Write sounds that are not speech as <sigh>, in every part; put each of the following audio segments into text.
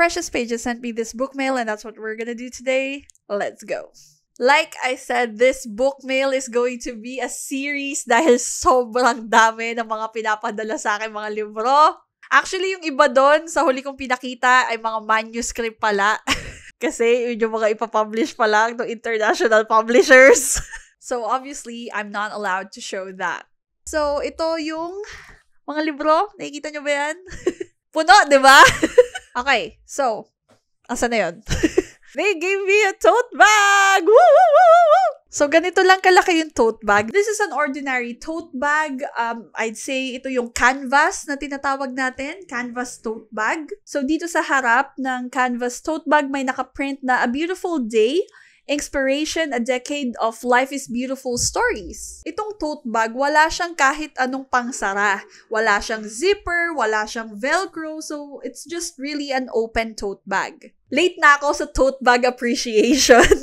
Precious Pages sent me this book mail, and that's what we're gonna do today. Let's go. Like I said, this book mail is going to be a series dahil sobrang dami ng mga pinapadala sa akin mga libro. Actually, yung iba doon, sa huli kong pinakita, ay mga manuscript pala. <laughs> Kasi yun yung mga ipapublish pa lang ng international publishers. <laughs> so, obviously, I'm not allowed to show that. So, ito yung mga libro. Nakikita nyo ba yan? <laughs> Puno, di ba? Okay, so, asa na yun? <laughs> They gave me a tote bag! Woo, woo, woo, woo! So, ganito lang kalaki yung tote bag. This is an ordinary tote bag. Um, I'd say ito yung canvas na tinatawag natin, canvas tote bag. So, dito sa harap ng canvas tote bag, may nakaprint na A Beautiful Day Inspiration, A Decade of Life is Beautiful Stories. Itong tote bag, wala siyang kahit anong pangsara. Wala siyang zipper, wala siyang velcro, so it's just really an open tote bag. Late na ako sa tote bag appreciation. <laughs>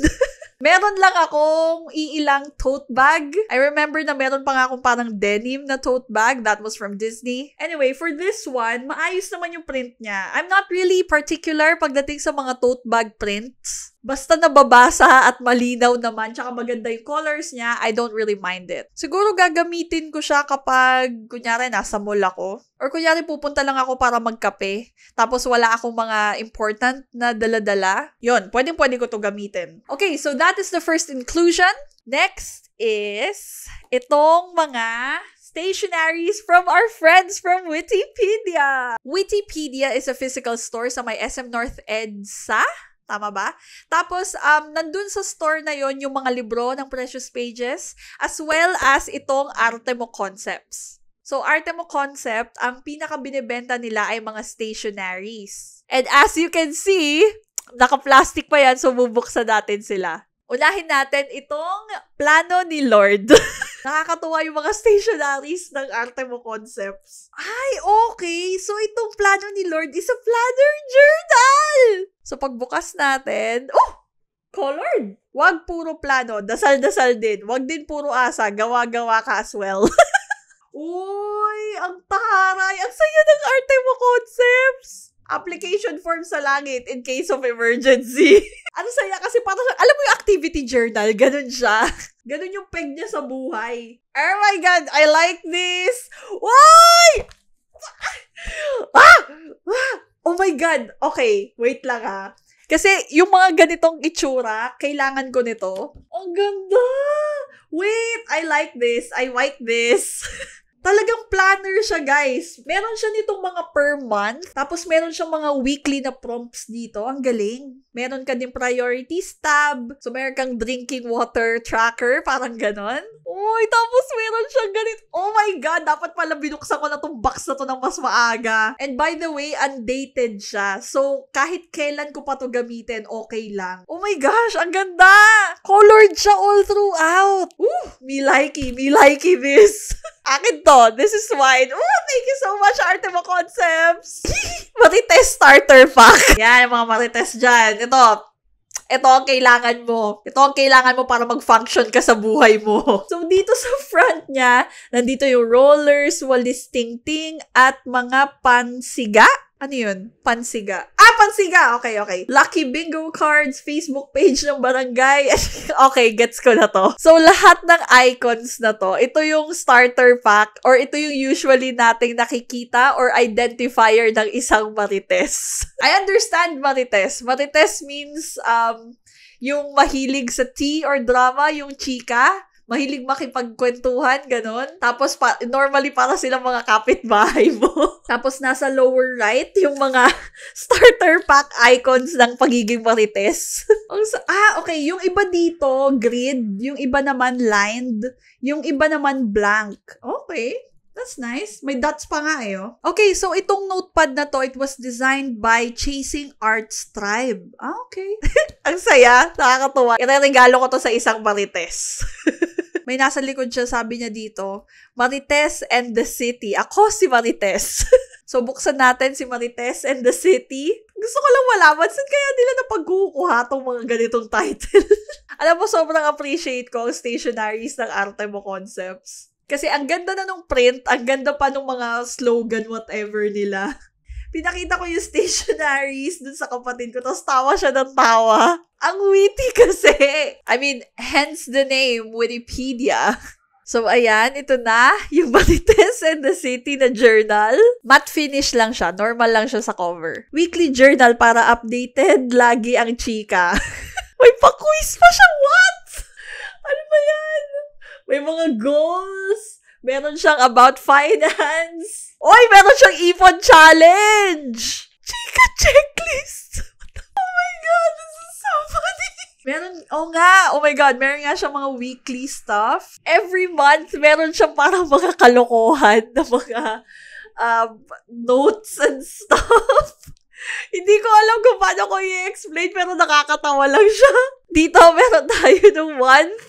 Meron lang akong iilang tote bag. I remember na meron pa nga akong parang denim na tote bag. That was from Disney. Anyway, for this one, maayos naman yung print niya. I'm not really particular pagdating sa mga tote bag prints. Basta nababasa at malinaw naman, tsaka maganda yung colors niya, I don't really mind it. Siguro gagamitin ko siya kapag, kunyari, nasa mall ako. Or kunyari, pupunta lang ako para magkape. Tapos wala akong mga important na daladala. Yun, pwedeng-pwede ko to gamitin. Okay, so that is the first inclusion. Next is itong mga stationaries from our friends from Wikipedia. Wikipedia is a physical store sa may SM North EDSA Tama ba? Tapos, um, nandun sa store na yon yung mga libro ng Precious Pages as well as itong Artemo Concepts. So, Artemo Concept, ang pinaka-binibenta nila ay mga stationaries. And as you can see, naka-plastic pa yan, so bubuksan natin sila. Unahin natin itong plano ni Lord. <laughs> Nakakatuwa yung mga <laughs> stationaries ng Artemo Concepts. Ay, okay! So, itong plano ni Lord is a planner journal! So, pagbukas natin, oh! Colored! Wag puro plano, dasal-dasal din. Wag din puro asa, gawa-gawa ka as well. <laughs> Uy, ang taray! Ang saya ng Artemo Concepts! application form sa langit in case of emergency. <laughs> ano saya kasi parang, alam mo yung activity journal, ganun siya. Ganun yung peg niya sa buhay. Oh my God, I like this! Why? Ah! ah! Oh my God! Okay, wait lang ha. Kasi yung mga ganitong itsura, kailangan ko nito. Ang ganda! Wait, I like this. I like this. <laughs> Talagang planner siya, guys. Meron siya nitong mga per month. Tapos meron siyang mga weekly na prompts dito. Ang galing meron ka din priorities tab, so meron kang drinking water tracker, parang ganon. Uy, tapos meron siyang ganit. Oh my God, dapat pala binuksan ko na tong box na to ng mas maaga. And by the way, undated siya. So, kahit kailan ko pa to gamitin, okay lang. Oh my gosh, ang ganda! Colored siya all throughout. Ooh, me likey, me likey this. <laughs> Akin to, this is mine. Ooh, thank you so much, Artema Concepts! <laughs> Marites starter pack. <laughs> Yan, mga Marites dyan ito, ito ang kailangan mo. Ito ang kailangan mo para mag-function ka sa buhay mo. <laughs> So, dito sa front niya, nandito yung rollers, walis tingting, at mga pansiga ano yun? Pansiga. Ah, Pansiga! Okay, okay. Lucky bingo cards, Facebook page ng barangay. <laughs> okay, gets ko na to. So, lahat ng icons na to, ito yung starter pack or ito yung usually nating nakikita or identifier ng isang marites. <laughs> I understand marites. Marites means um, yung mahilig sa tea or drama, yung chika mahilig makipagkwentuhan, ganun. Tapos, pa, normally para silang mga kapitbahay <laughs> mo. Tapos, nasa lower right, yung mga <laughs> starter pack icons ng pagiging marites. <laughs> ah, okay. Yung iba dito, grid. Yung iba naman, lined. Yung iba naman, blank. Okay. That's nice. May dots pa nga eh, oh. Okay, so itong notepad na to, it was designed by Chasing Arts Tribe. Ah, okay. Ang saya. Nakakatuwa. Ireregalo ko to sa isang marites. May nasa likod siya, sabi niya dito, Marites and the City. Ako si Marites. <laughs> so, buksan natin si Marites and the City. Gusto ko lang malaman, saan kaya nila napagkukuha itong mga ganitong title? <laughs> Alam mo, sobrang appreciate ko ang stationaries ng Artemo Concepts. Kasi ang ganda na nung print, ang ganda pa nung mga slogan, whatever nila pinakita ko yung stationaries dun sa kapatid ko, tapos tawa siya ng tawa. Ang witty <laughs> kasi. I mean, hence the name, Wikipedia. <laughs> So, ayan, ito na, yung Batites and the City na journal. Matte finish lang siya. Normal lang siya sa cover. Weekly journal para updated lagi ang chika. <laughs> May pa-quiz pa siya. What? Ano ba yan? May mga goals meron siyang about finance. Oy, meron siyang ipon challenge! Chika checklist! <laughs> Oh my God, this is so funny! Meron, oh nga, oh my God, meron nga siyang mga weekly stuff. Every month, meron siyang parang mga kalokohan na mga um, notes and stuff. <laughs> Hindi ko alam kung paano ko i-explain, pero nakakatawa lang siya. Dito, meron tayo ng month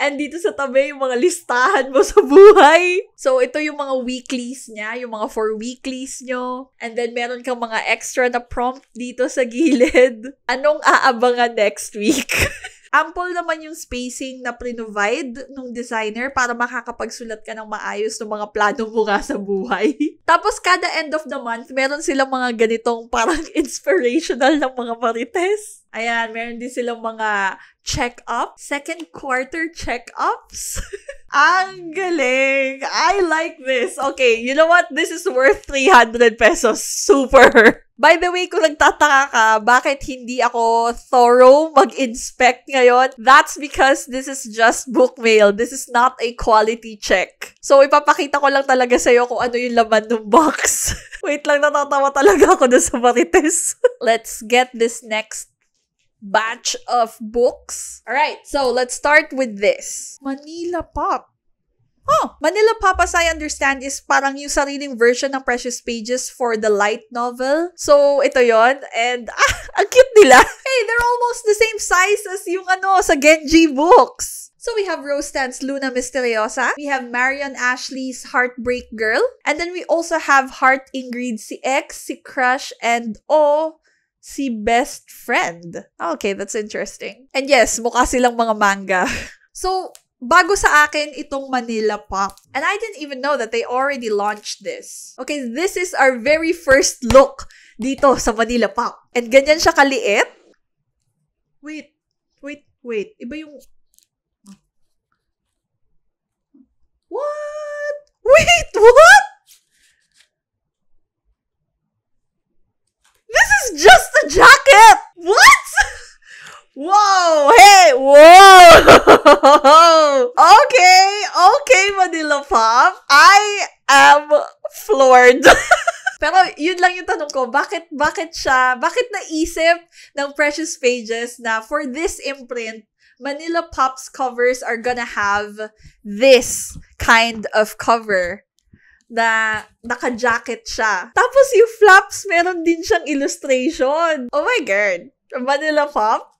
And dito sa tabi, yung mga listahan mo sa buhay. So, ito yung mga weeklies niya, yung mga for weeklies nyo. And then, meron kang mga extra na prompt dito sa gilid. <laughs> Anong aabangan next week? <laughs> Ample naman yung spacing na pre-provide nung designer para makakapagsulat ka ng maayos ng mga plano mo nga sa buhay. <laughs> Tapos kada end of the month, meron silang mga ganitong parang <laughs> inspirational ng mga marites. Ayan, meron din silang mga check-up, second quarter check-ups. <laughs> Ang galing! I like this. Okay, you know what? This is worth 300 pesos. Super. By the way, kung nagtataka ka, bakit hindi ako thorough mag-inspect ngayon? That's because this is just book mail. This is not a quality check. So, ipapakita ko lang talaga sa'yo kung ano yung laman ng box. <laughs> Wait lang, natatawa talaga ako na sa marites. <laughs> Let's get this next batch of books. Alright, so let's start with this. Manila Pop. Oh, Manila Papas, I understand, is parang yung sariling version ng Precious Pages for the light novel. So, ito yon And, <laughs> ah, ang cute nila. Hey, they're almost the same size as yung ano, sa Genji Books. So we have Rose Stan's Luna Misteriosa. We have Marion Ashley's Heartbreak Girl. And then we also have Heart Ingrid, si X, si Crush, and oh, si Best Friend. Okay, that's interesting. And yes, mukha silang mga manga. <laughs> so, Bago sa akin itong Manila Pop. And I didn't even know that they already launched this. Okay, this is our very first look dito sa Manila Pop. And ganyan siya kaliit. Wait, wait, wait. Iba yung... What? Wait, what? ko, bakit, bakit siya, bakit naisip ng Precious Pages na for this imprint, Manila Pops covers are gonna have this kind of cover na naka-jacket siya. Tapos yung flaps, meron din siyang illustration. Oh my God! Manila Pop,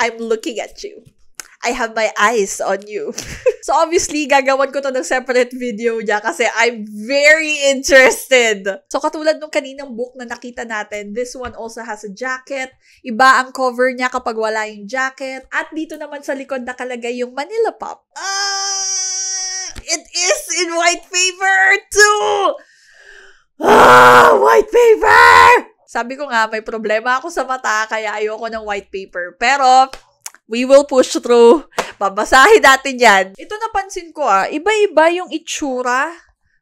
I'm looking at you. I have my eyes on you. <laughs> so obviously, gagawan ko to ng separate video niya kasi I'm very interested. So katulad nung kaninang book na nakita natin, this one also has a jacket. Iba ang cover niya kapag wala yung jacket. At dito naman sa likod nakalagay yung Manila Pop. Ah! It is in white paper too! Ah! White paper! Sabi ko nga, may problema ako sa mata, kaya ayoko ng white paper. Pero, We will push through. Babasahin natin yan. Ito napansin ko ah, iba-iba yung itsura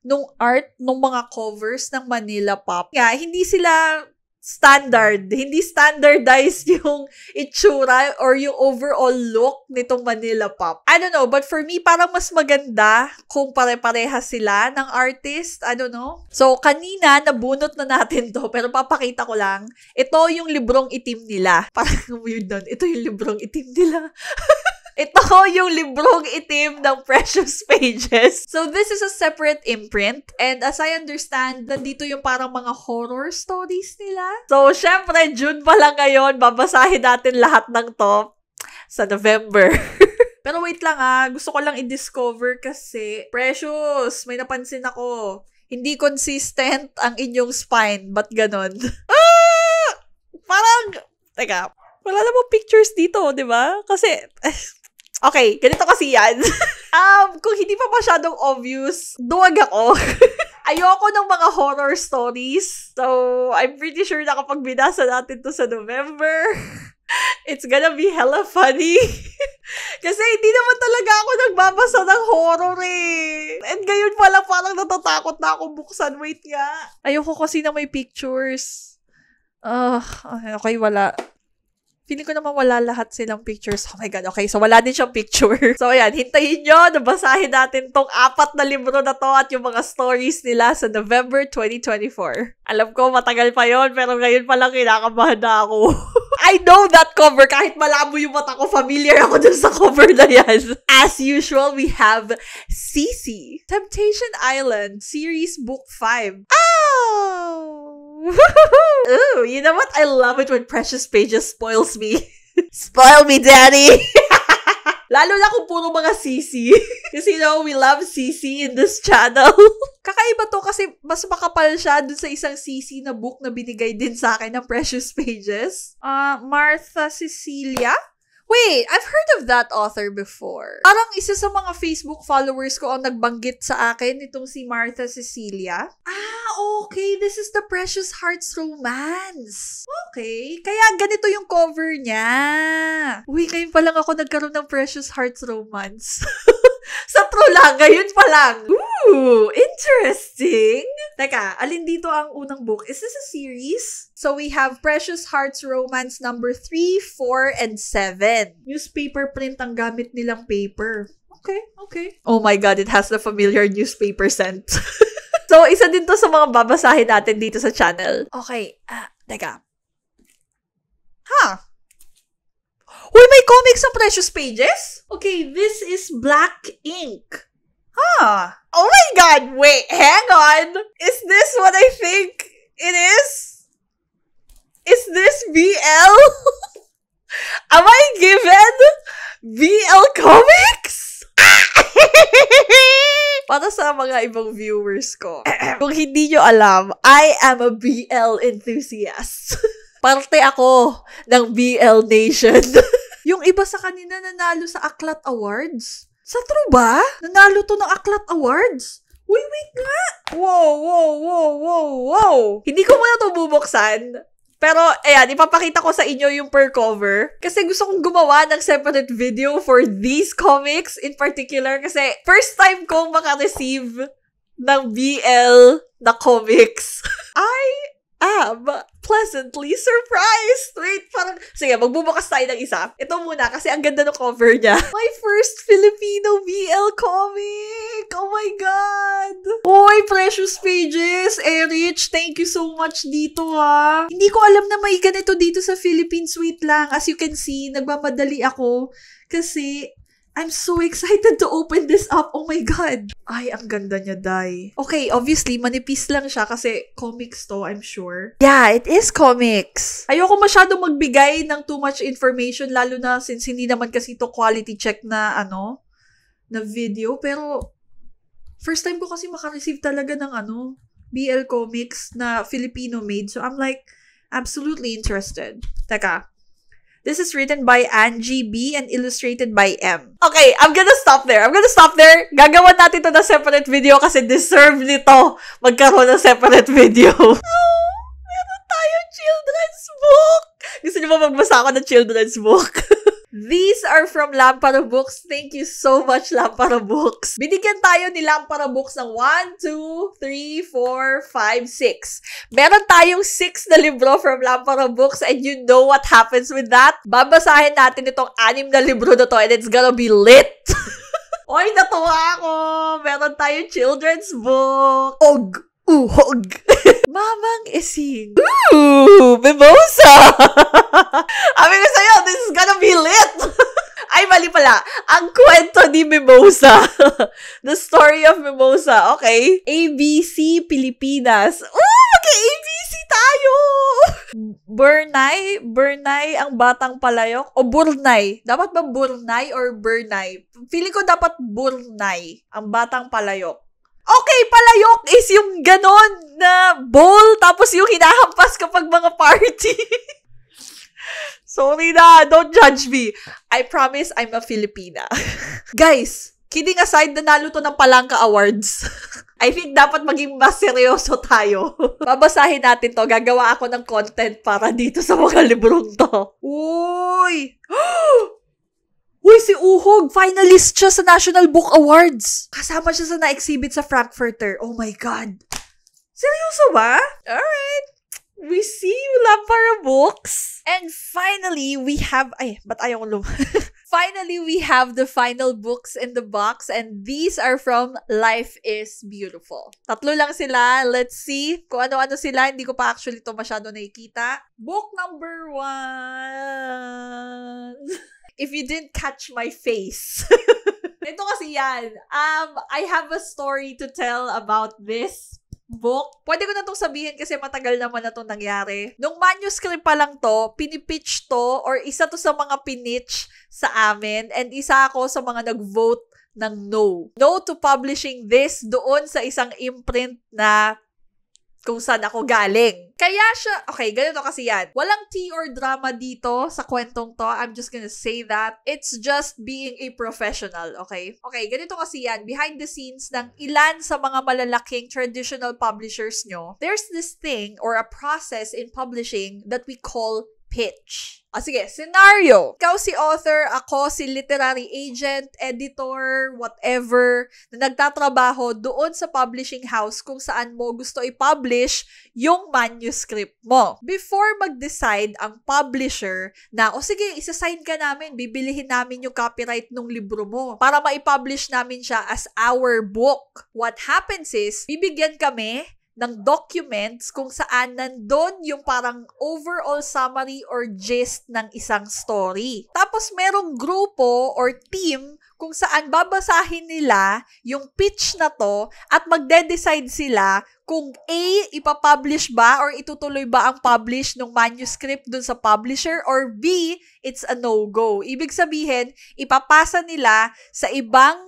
nung art, nung mga covers ng Manila Pop. Nga, hindi sila standard, hindi standardized <laughs> yung itsura or yung overall look nitong Manila Pop. I don't know, but for me, parang mas maganda kung pare-pareha sila ng artist. I don't know. So, kanina, nabunot na natin to, <laughs> pero papakita ko lang. Ito yung librong itim nila. <laughs> Parang weird nun. Ito yung librong itim nila. Ito <laughs> yung librong itim ng Precious <laughs> Pages. So, this is a separate imprint. And as I understand, nandito yung parang mga horror stories nila. So, syempre, June pa lang ngayon, babasahin natin lahat ng top sa November. <laughs> Pero wait lang ah, gusto ko lang i-discover kasi, Precious, may napansin ako. Hindi consistent ang inyong spine, but ganon? ah! Parang, teka, wala namang pictures dito, di ba? Kasi, Okay, ganito kasi yan. <laughs> um, kung hindi pa masyadong obvious, duwag ako. <laughs> Ayoko ng mga horror stories. So, I'm pretty sure na kapag binasa natin to sa November, <laughs> it's gonna be hella funny. kasi hindi naman talaga ako nagbabasa ng horror eh. And ngayon pala parang natatakot na ako buksan. Wait nga. Ayoko kasi na may pictures. Ugh, okay, wala. Feeling ko naman wala lahat silang pictures. Oh my God, okay. So, wala din siyang picture. <laughs> So, ayan, hintayin nyo. Nabasahin natin tong apat na libro na to at yung mga stories nila sa November 2024. Alam ko, matagal pa yon pero ngayon pa lang kinakabahan na ako. <laughs> I know that cover. Kahit malabo yung mata ko, familiar ako dun sa cover na yan. <laughs> As usual, we have Sisi. Temptation Island, Series Book 5. Oh! <laughs> Ooh, you know what? I love it when precious pages spoils me. <laughs> Spoil me, daddy! <laughs> Lalo na kung puro mga sisi. kasi you know, we love sisi in this channel. Kakaiba to kasi mas makapal siya dun sa isang sisi na book na binigay din sa akin ng Precious Pages. Uh, Martha Cecilia? Wait, I've heard of that author before. Parang isa sa mga Facebook followers ko ang nagbanggit sa akin itong si Martha Cecilia. Ah, okay. This is the Precious Hearts Romance. Okay. Kaya ganito yung cover niya. Uy, ngayon pa lang ako nagkaroon ng Precious Hearts Romance. <laughs> sa true lang, ngayon pa lang. Ooh! Ooh, interesting! Teka, alin dito ang unang book? Is this a series? So we have Precious Hearts Romance number 3, 4, and 7. Newspaper print ang gamit nilang paper. Okay, okay. Oh my God, it has the familiar newspaper scent. <laughs> so, isa din to sa mga babasahin natin dito sa channel. Okay, ah, teka. Ha? Huh. Uy, may comics sa Precious Pages? Okay, this is Black Ink. Huh. Oh my god, wait, hang on. Is this what I think it is? Is this BL? <laughs> Am I given BL comics? <laughs> Para sa mga ibang viewers ko, <clears throat> kung hindi nyo alam, I am a BL enthusiast. <laughs> Parte ako ng BL Nation. Yung iba sa kanina nanalo sa Aklat Awards, sa true ba? Nanalo to ng Aklat Awards? Uy, wait nga! Wow, wow, wow, wow, wow! Hindi ko muna to bubuksan. Pero, ayan, ipapakita ko sa inyo yung per cover. Kasi gusto kong gumawa ng separate video for these comics in particular. Kasi first time kong makareceive ng BL na comics. <laughs> I am ah, pleasantly surprised. Wait, parang, sige, magbubukas tayo ng isa. Ito muna, kasi ang ganda ng cover niya. <laughs> My first Filipino BL comic! Oh my God! Uy, precious pages! Eh, thank you so much dito, ha? Hindi ko alam na may ganito dito sa Philippines. Wait lang. As you can see, nagmamadali ako. Kasi, I'm so excited to open this up. Oh my God. Ay, ang ganda niya, Dai. Okay, obviously, manipis lang siya kasi comics to, I'm sure. Yeah, it is comics. Ayoko masyadong magbigay ng too much information, lalo na since hindi naman kasi to quality check na, ano, na video. Pero, first time ko kasi makareceive talaga ng, ano, BL comics na Filipino made. So, I'm like, absolutely interested. Teka, This is written by Angie B and illustrated by M. Okay, I'm gonna stop there. I'm gonna stop there. Gagawa natin to na separate video kasi deserve nito magkaroon ng separate video. <laughs> oh, meron tayo children's book! Gusto niyo ba magbasa ako ng children's book? <laughs> These are from Lampara Books. Thank you so much, Lampara Books. Binigyan tayo ni Lampara Books ng 1, 2, 3, 4, 5, 6. Meron tayong 6 na libro from Lampara Books and you know what happens with that? Babasahin natin itong anim na libro na to and it's gonna be lit! <laughs> Oy, natuwa ako! Meron tayong children's book! Og! Uhog! <laughs> Mamang Ising. Ooh! Mimosa! <laughs> Amin ko sa'yo, this is gonna be lit! <laughs> Ay, mali pala. Ang kwento ni Mimosa. <laughs> The story of Mimosa. Okay. ABC Pilipinas. Ooh! okay, abc tayo! Burnay? Burnay ang batang palayok? O Burnay? Dapat ba Burnay or Burnay? Feeling ko dapat Burnay ang batang palayok okay, palayok is yung ganon na bowl, tapos yung hinahampas kapag mga party. <laughs> Sorry na, don't judge me. I promise I'm a Filipina. <laughs> Guys, kidding aside, nanalo to ng Palangka Awards. <laughs> I think dapat maging mas seryoso tayo. Babasahin natin to. Gagawa ako ng content para dito sa mga librong to. Uy! <gasps> Oh, Uy, si Uhog! Finalist siya sa National Book Awards! Kasama siya sa na-exhibit sa Frankfurter. Oh my God! Seryoso ba? Alright. We see you love para books. And finally, we have... Ay, ba't ayaw ko <laughs> Finally, we have the final books in the box and these are from Life is Beautiful. Tatlo lang sila. Let's see kung ano-ano sila. Hindi ko pa actually to masyado nakikita. Book number one. <laughs> if you didn't catch my face. <laughs> Ito kasi yan. Um, I have a story to tell about this book. Pwede ko na itong sabihin kasi matagal naman na itong nangyari. Nung manuscript pa lang to, pinipitch to or isa to sa mga pinitch sa amin and isa ako sa mga nag-vote ng no. No to publishing this doon sa isang imprint na kung saan ako galing. Kaya siya, okay, ganito kasi yan. Walang tea or drama dito sa kwentong to. I'm just gonna say that. It's just being a professional, okay? Okay, ganito kasi yan. Behind the scenes ng ilan sa mga malalaking traditional publishers nyo, there's this thing or a process in publishing that we call pitch. O oh, ah, sige, scenario. Ikaw si author, ako si literary agent, editor, whatever, na nagtatrabaho doon sa publishing house kung saan mo gusto i-publish yung manuscript mo. Before mag-decide ang publisher na, o oh, sige, isasign ka namin, bibilihin namin yung copyright ng libro mo para ma-publish namin siya as our book. What happens is, bibigyan kami ng documents kung saan nandun yung parang overall summary or gist ng isang story. Tapos merong grupo or team kung saan babasahin nila yung pitch na to at magde-decide sila kung A, ipapublish ba or itutuloy ba ang publish ng manuscript dun sa publisher or B, it's a no-go. Ibig sabihin, ipapasa nila sa ibang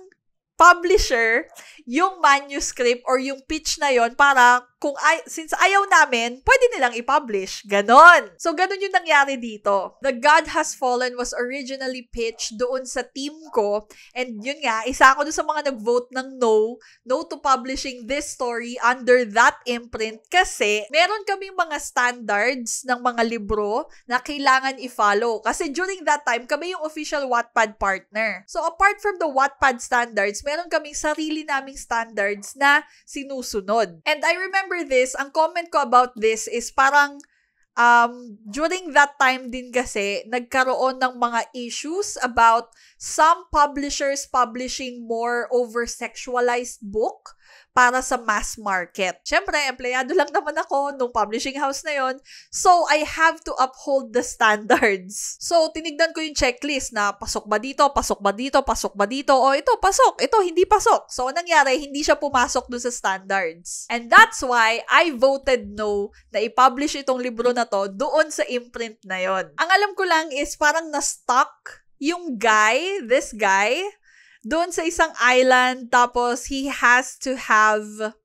publisher yung manuscript or yung pitch na yon para kung ay, since ayaw namin, pwede nilang i-publish. Ganon. So, ganon yung nangyari dito. The God Has Fallen was originally pitched doon sa team ko. And yun nga, isa ako doon sa mga nag-vote ng no, no to publishing this story under that imprint kasi meron kaming mga standards ng mga libro na kailangan i-follow. Kasi during that time, kami yung official Wattpad partner. So, apart from the Wattpad standards, meron kaming sarili naming standards na sinusunod. And I remember this, ang comment ko about this is parang um, during that time din kasi, nagkaroon ng mga issues about some publishers publishing more over-sexualized book para sa mass market. Siyempre, empleyado lang naman ako nung publishing house na yon. So, I have to uphold the standards. So, tinignan ko yung checklist na pasok ba dito, pasok ba dito, pasok ba dito, o ito, pasok, ito, hindi pasok. So, nangyari, hindi siya pumasok dun sa standards. And that's why I voted no na i-publish itong libro na to doon sa imprint na yon. Ang alam ko lang is parang na-stuck yung guy, this guy, doon sa isang island tapos he has to have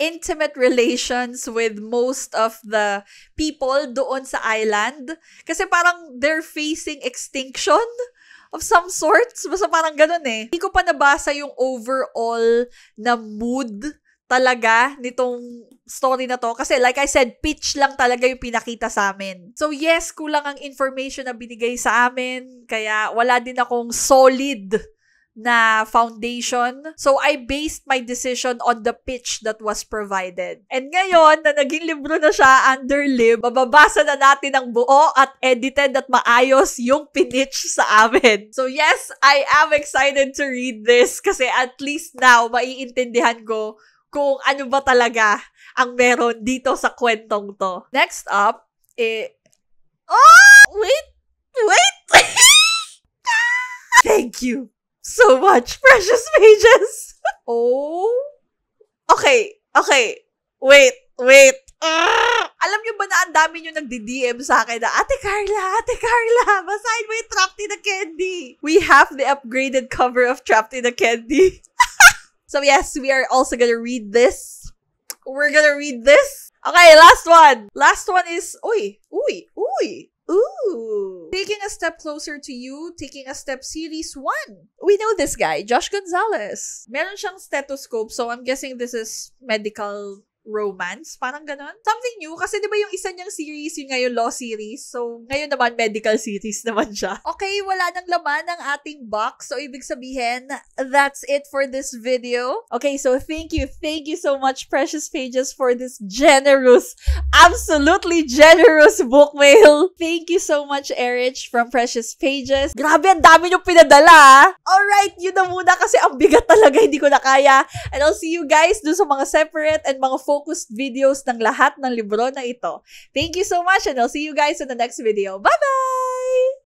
intimate relations with most of the people doon sa island kasi parang they're facing extinction of some sorts. Basta parang ganun eh. Hindi ko pa nabasa yung overall na mood talaga nitong story na to. Kasi like I said, pitch lang talaga yung pinakita sa amin. So yes, kulang ang information na binigay sa amin. Kaya wala din akong solid na foundation. So, I based my decision on the pitch that was provided. And ngayon, na naging libro na siya, Underlib, mababasa na natin ang buo at edited at maayos yung pinitch sa amin. So, yes, I am excited to read this kasi at least now, maiintindihan ko kung ano ba talaga ang meron dito sa kwentong to. Next up, eh... Oh! Wait! Wait! <laughs> Thank you so much <laughs> precious pages. oh. Okay, okay. Wait, wait. Uh, alam nyo ba na ang dami nyo nagdi-DM sa akin na, Ate Carla, Ate Carla, basahin mo yung Trapped in a Candy. We have the upgraded cover of Trapped in a Candy. <laughs> so yes, we are also gonna read this. We're gonna read this. Okay, last one. Last one is, uy, uy, uy. Ooh! Taking a step closer to you, taking a step series 1. We know this guy, Josh Gonzalez. Meron siyang stethoscope, so I'm guessing this is medical romance, parang ganun. Something new, kasi di ba yung isa niyang series, yung ngayon law series, so ngayon naman medical series <laughs> naman siya. Okay, wala nang laman ang ating box, so ibig sabihin, that's it for this video. Okay, so thank you, thank you so much Precious Pages for this generous, absolutely generous book mail. Thank you so much Erich from Precious Pages. Grabe, ang dami niyong pinadala! Alright, yun na muna kasi ang bigat <laughs> talaga, hindi ko na kaya. And I'll see you guys dun sa mga separate and mga focused videos ng lahat ng libro na ito. Thank you so much and I'll see you guys in the next video. Bye-bye!